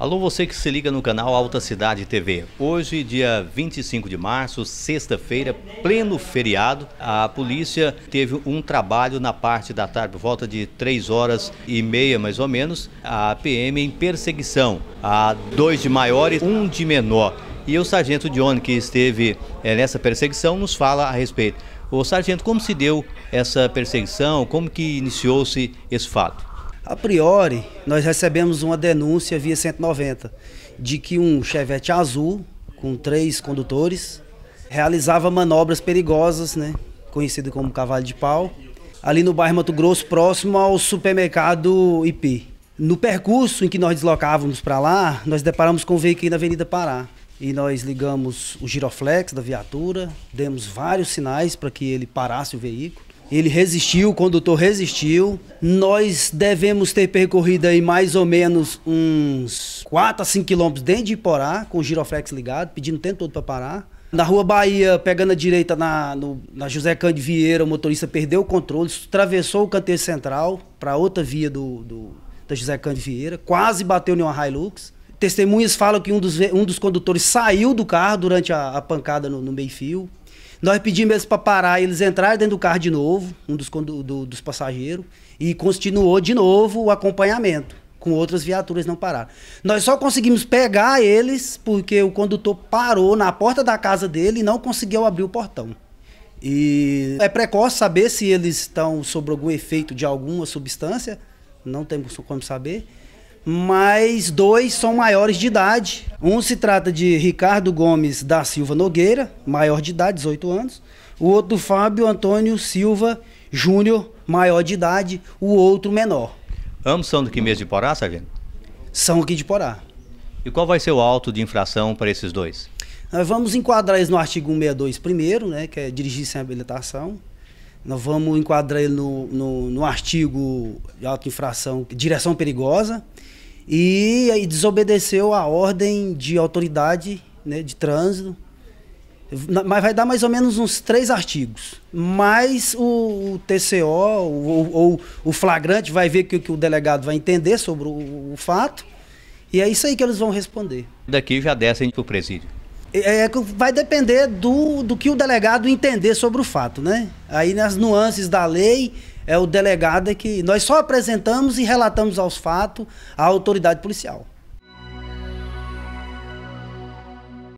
Alô, você que se liga no canal Alta Cidade TV. Hoje, dia 25 de março, sexta-feira, pleno feriado, a polícia teve um trabalho na parte da tarde, por volta de 3 horas e meia, mais ou menos, a PM em perseguição a dois de maior e um de menor. E o sargento Johnny, que esteve eh, nessa perseguição, nos fala a respeito. O sargento, como se deu essa perseguição? Como que iniciou-se esse fato? A priori, nós recebemos uma denúncia via 190 de que um Chevette azul com três condutores realizava manobras perigosas, né, conhecido como cavalo de pau, ali no bairro Mato Grosso, próximo ao supermercado IP. No percurso em que nós deslocávamos para lá, nós deparamos com um veículo na Avenida Pará. E nós ligamos o giroflex da viatura, demos vários sinais para que ele parasse o veículo. Ele resistiu, o condutor resistiu. Nós devemos ter percorrido aí mais ou menos uns 4 a 5 quilômetros dentro de Iporá, com o giroflex ligado, pedindo o tempo todo para parar. Na Rua Bahia, pegando a direita na, no, na José Cândido Vieira, o motorista perdeu o controle, atravessou o canteiro central para outra via do, do, da José Cândido Vieira, quase bateu em uma Hilux. Testemunhas falam que um dos, um dos condutores saiu do carro durante a, a pancada no, no meio-fio. Nós pedimos eles para parar, eles entraram dentro do carro de novo, um dos, do, dos passageiros, e continuou de novo o acompanhamento, com outras viaturas não pararam. Nós só conseguimos pegar eles porque o condutor parou na porta da casa dele e não conseguiu abrir o portão. E é precoce saber se eles estão sob algum efeito de alguma substância, não temos como saber mas dois são maiores de idade. Um se trata de Ricardo Gomes da Silva Nogueira, maior de idade, 18 anos. O outro Fábio Antônio Silva Júnior, maior de idade, o outro menor. Ambos são do que mesmo de Porá, Saviano? São aqui de Porá. E qual vai ser o auto de infração para esses dois? Nós vamos enquadrar eles no artigo 162 primeiro, né, que é dirigir sem habilitação. Nós vamos enquadrar ele no, no, no artigo de auto-infração, direção perigosa. E aí desobedeceu a ordem de autoridade né, de trânsito. Mas vai dar mais ou menos uns três artigos. Mas o, TCO ou, ou, o flagrante vai ver que, que o delegado vai entender sobre o, o, fato. E é isso aí que eles vão responder. Daqui já descem para o presídio. É, é vai depender do, do que o delegado entender sobre o fato, né? Aí nas nuances da lei, é o delegado é que nós só apresentamos e relatamos aos fatos à autoridade policial.